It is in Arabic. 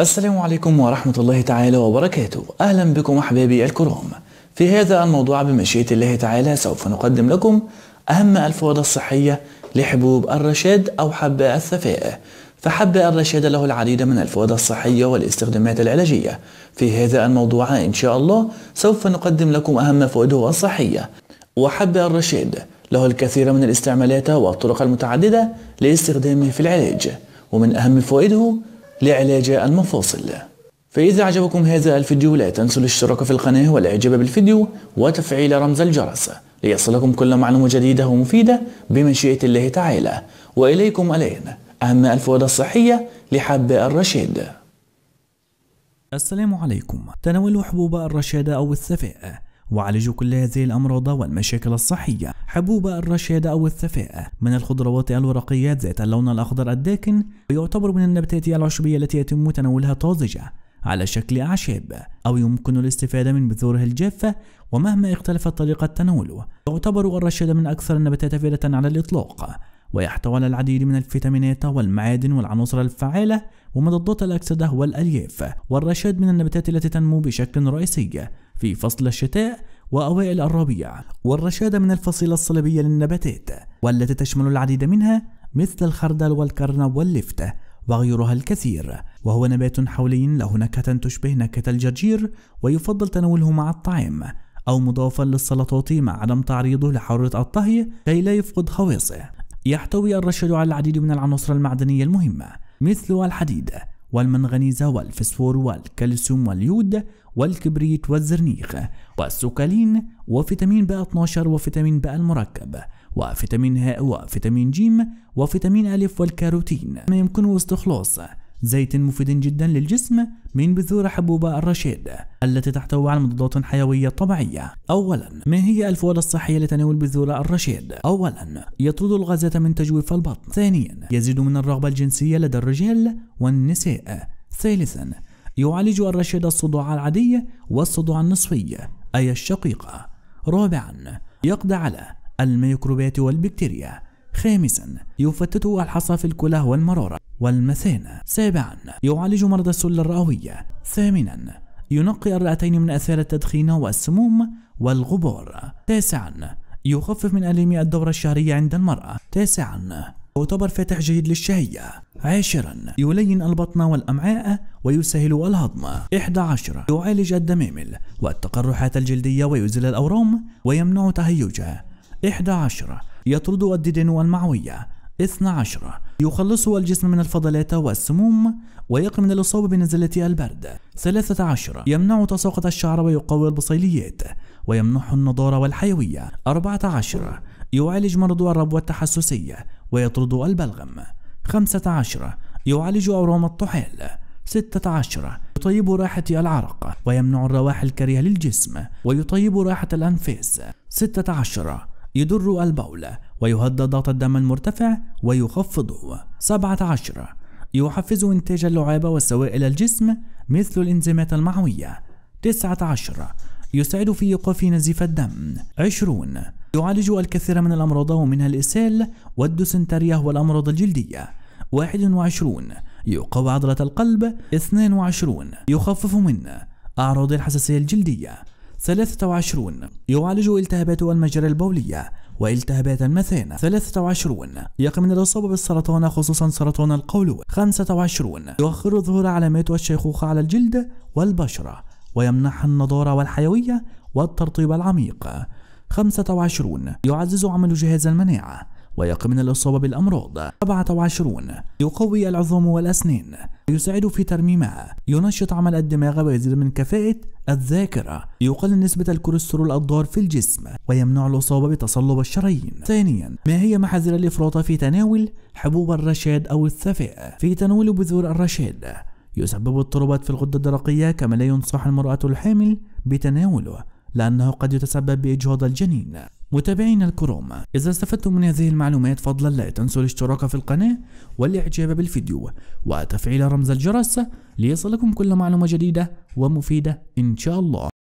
السلام عليكم ورحمة الله تعالى وبركاته أهلا بكم أحبابي الكرام في هذا الموضوع بمشيئة الله تعالى سوف نقدم لكم أهم الفوائد الصحية لحبوب الرشاد أو حب الثفاء فحب الرشاد له العديد من الفوائد الصحية والاستخدامات العلاجية في هذا الموضوع إن شاء الله سوف نقدم لكم أهم فوائده الصحية وحب الرشاد له الكثير من الاستعمالات والطرق المتعددة لاستخدامه في العلاج ومن أهم فوائده لعلاج المفاصل فإذا أعجبكم هذا الفيديو لا تنسوا الاشتراك في القناة والإعجاب بالفيديو وتفعيل رمز الجرس ليصلكم كل معلومة جديدة ومفيدة بمشيئة الله تعالى وإليكم الآن أهم الفوائد الصحية لحب الرشيد السلام عليكم تناول حبوب الرشادة أو السفاء وعالجوا كل هذه الأمراض والمشاكل الصحية حبوب الرشادة أو الثفاء من الخضروات الورقية ذات اللون الأخضر الداكن ويعتبر من النباتات العشبية التي يتم تناولها طازجة على شكل أعشاب أو يمكن الاستفادة من بذورها الجافة ومهما اختلفت طريقة تناوله يعتبر الرشادة من أكثر النباتات فائدة على الإطلاق ويحتوي على العديد من الفيتامينات والمعادن والعناصر الفعالة ومضادات الأكسدة والألياف والرشاد من النباتات التي تنمو بشكل رئيسي في فصل الشتاء وأوائل الربيع والرشادة من الفصيلة الصليبية للنباتات والتي تشمل العديد منها مثل الخردل والكرنب واللفت وغيرها الكثير وهو نبات حولي له نكهة تشبه نكهة الجرجير ويفضل تناوله مع الطعام أو مضافا للسلطات مع عدم تعريضه لحرارة الطهي كي لا يفقد خواصه يحتوي الرشاد على العديد من العناصر المعدنية المهمة مثل الحديد والمنغنيز والفسفور والكالسيوم واليود والكبريت والزرنيخ والسكالين وفيتامين ب 12 وفيتامين ب المركب وفيتامين ه وفيتامين ج وفيتامين أ والكاروتين ما يمكنه استخلاصه زيت مفيد جدا للجسم من بذور حبوب الرشيد التي تحتوي على مضادات حيوية طبيعية أولا ما هي الفوائد الصحية لتناول بذور الرشيد أولا يطرد الغازات من تجويف البطن ثانيا يزيد من الرغبة الجنسية لدى الرجال والنساء ثالثا يعالج الرشيد الصداع العادي والصداع النصفي أي الشقيقة رابعا يقضي على الميكروبات والبكتيريا خامسا يفتته الحصى في الكلى والمرارة والمثانة سابعا يعالج مرض السل الرئوية ثامنا ينقي الرئتين من أثار التدخين والسموم والغبار تاسعا يخفف من أليم الدورة الشهرية عند المرأة تاسعا يعتبر فاتح جيد للشهية عاشرا يلين البطن والأمعاء ويسهل الهضم 11 يعالج الدمامل والتقرحات الجلدية ويزيل الأورام ويمنع تهيجها 11 يطرد الديدين والمعوية 12 يخلص الجسم من الفضلات والسموم ويقي من الإصابة بنزلة البرد 13 يمنع تساقط الشعر ويقوي البصيليات ويمنح النضارة والحيوية 14 يعالج مرض الربو التحسسية ويطرد البلغم 15 يعالج أورام الطحال 16 يطيب راحة العرق ويمنع الروائح الكريهة للجسم ويطيب راحة الأنفاس 16 يضر البول ويهدى ضغط الدم المرتفع ويخفضه 17 يحفز إنتاج اللعابة والسوائل الجسم مثل الإنزيمات المعوية 19 يساعد في إيقاف نزيف الدم 20 يعالج الكثير من الأمراض ومنها الإسهال والدوسنتريا والأمراض الجلدية 21 يقوي عضلة القلب 22 يخفف من أعراض الحساسية الجلدية 23 يعالج التهابات المجرى البولية والتهابات المثانة 23 يقي من الإصابة بالسرطان خصوصا سرطان القولون 25 يؤخر ظهور علامات الشيخوخة على الجلد والبشرة ويمنحها النضارة والحيوية والترطيب العميق 25 يعزز عمل جهاز المناعة ويقمن الإصابة بالأمراض 27 يقوي العظام والأسنان يساعد في ترميمها ينشط عمل الدماغ ويزيد من كفاءة الذاكرة يقلل نسبة الكوليسترول الضار في الجسم ويمنع الإصابة بتصلب الشرايين ثانيا ما هي محاذير الإفراط في تناول حبوب الرشاد أو الثفاء في تناول بذور الرشاد يسبب اضطرابات في الغدة الدرقية كما لا ينصح المرأة الحامل بتناوله لأنه قد يتسبب بإجهاض الجنين متابعينا الكرام إذا استفدتم من هذه المعلومات فضلا لا تنسوا الاشتراك في القناة والإعجاب بالفيديو وتفعيل رمز الجرس ليصلكم كل معلومة جديدة ومفيدة إن شاء الله